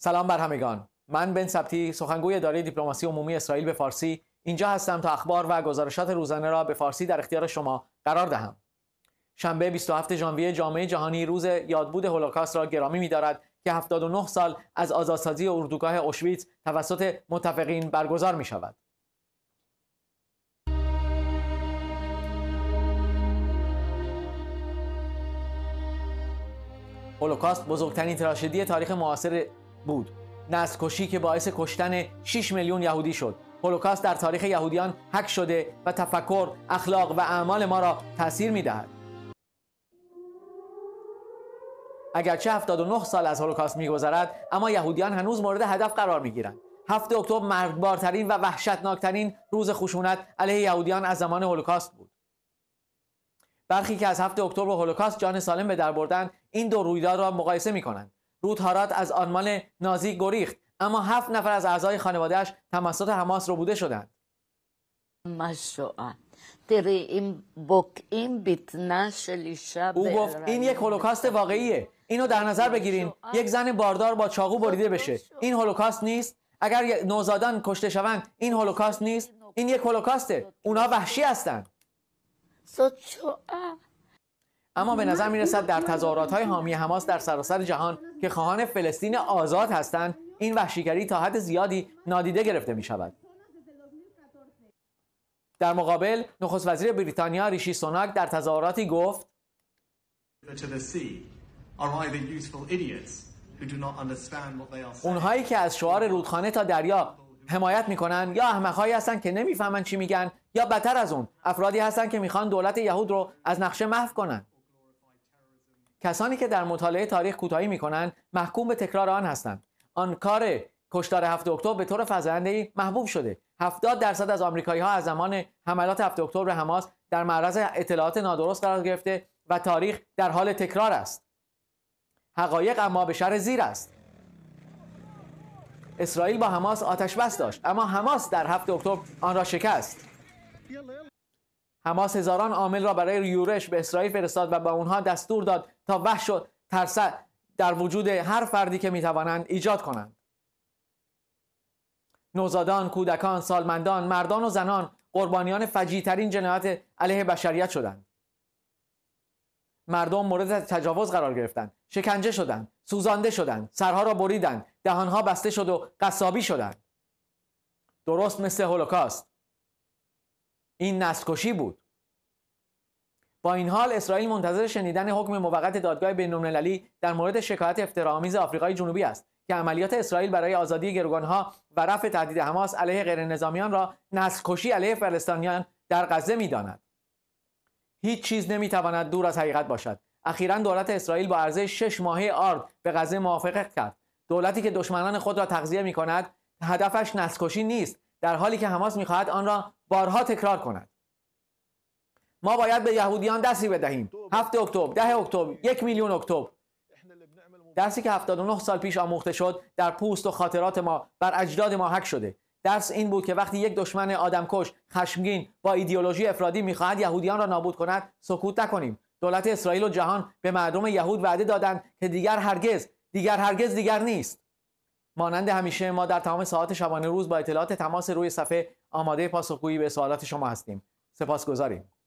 سلام بر همگان من بن سبتی سخنگوی اداره دیپلماسی عمومی اسرائیل به فارسی اینجا هستم تا اخبار و گزارشات روزانه را به فارسی در اختیار شما قرار دهم شنبه 27 ژانویه جامعه جهانی روز یادبود هولوکاست را گرامی می‌دارد که 79 سال از آزادسازی اردوگاه اوشویتز توسط متفقین برگزار می‌شود هولوکاست بزرگترین تراژدی تاریخ معاصر بود نسل کشی که باعث کشتن 6 میلیون یهودی شد هولوکاست در تاریخ یهودیان حک شده و تفکر اخلاق و اعمال ما را تاثیر میدهد اگرچه 79 سال از هولوکاست میگذرد اما یهودیان هنوز مورد هدف قرار میگیرند هفته اکتبر مرگبارترین و وحشتناکترین روز خشونت علیه یهودیان از زمان هولوکاست بود برخی که از هفته اکتبر و هولوکاست جان سالم به در بردن این دو رویداد را مقایسه می کنند هارات از آنمان نازی گریخت اما هفت نفر از اعضای خانوادهش توسط حماس رو بوده شدند او گفت این یک هولوکاست واقعیه اینو در نظر بگیرین یک زن باردار با چاقو بریده بشه این هولوکاست نیست اگر نوزادان کشته شوند این هولوکاست نیست این یک هولوکاسته اونا وحشی هستند اما به نظر میرسد در تظاهرات های حامی حماس در سراسر جهان که خواهان فلسطین آزاد هستند این وحشیگری تا حد زیادی نادیده گرفته می شود. در مقابل نخست وزیر بریتانیا ریشی سوناک در تظاهراتی گفت اونهایی که از شعار رودخانه تا دریا حمایت میکنن یا احمقهایی هستن که نمیفهمن چی میگن یا بدتر از اون افرادی هستن که میخوان دولت یهود رو از نقشه محو کنن کسانی که در مطالعه تاریخ کوتاهی میکنند محکوم به تکرار آن هستند آن کار کشتار هفت اکتبر به طور فزاینده محبوب شده 70 درصد از آمریکایی ها از زمان حملات 7 اکتبر حماس در معرض اطلاعات نادرست قرار گرفته و تاریخ در حال تکرار است حقایق اما به شر زیر است اسرائیل با حماس آتش بس داشت اما حماس در هفت اکتبر آن را شکست حماس هزاران عامل را برای یورش به اسرائیل فرستاد و به اونها دستور داد تا وحش و ترس در وجود هر فردی که میتوانند ایجاد کنند نوزادان، کودکان، سالمندان، مردان و زنان قربانیان فجیترین جنایت علیه بشریت شدند. مردم مورد تجاوز قرار گرفتند، شکنجه شدند، سوزانده شدند، سرها را بریدند، دهانها بسته شد و قصابی شدند. درست مثل هولوکاست. این نسکشی بود با این حال اسرائیل منتظر شنیدن حکم موقت دادگاه بین‌المللی در مورد شکایت افتراآمیز آفریقای جنوبی است که عملیات اسرائیل برای آزادی گروگانها و رفع تهدید حماس علیه غیرنظامیان را نسل‌کشی علیه فلسطینیان در غزه میداند هیچ چیز نمیتواند دور از حقیقت باشد اخیرا دولت اسرائیل با عرضه شش ماهه آرد به غزه موافقت کرد دولتی که دشمنان خود را تغذیه می‌کند هدفش نسل‌کشی نیست در حالی که حماس میخواهد آن را بارها تکرار کند ما باید به یهودیان دستی بدهیم 7 اکتبر ده اکتبر یک میلیون اکتبر درسی که 79 سال پیش آموخته شد در پوست و خاطرات ما بر اجداد ما حک شده درس این بود که وقتی یک دشمن آدمکش خشمگین با ایدئولوژی افرادی میخواهد یهودیان را نابود کند سکوت نکنیم دولت اسرائیل و جهان به مردم یهود وعده دادند که دیگر هرگز دیگر هرگز دیگر نیست مانند همیشه ما در تمام ساعات شبانه روز با اطلاعات تماس روی صفحه آماده پاسخگویی به سوالات شما هستیم. سپاسگزاریم.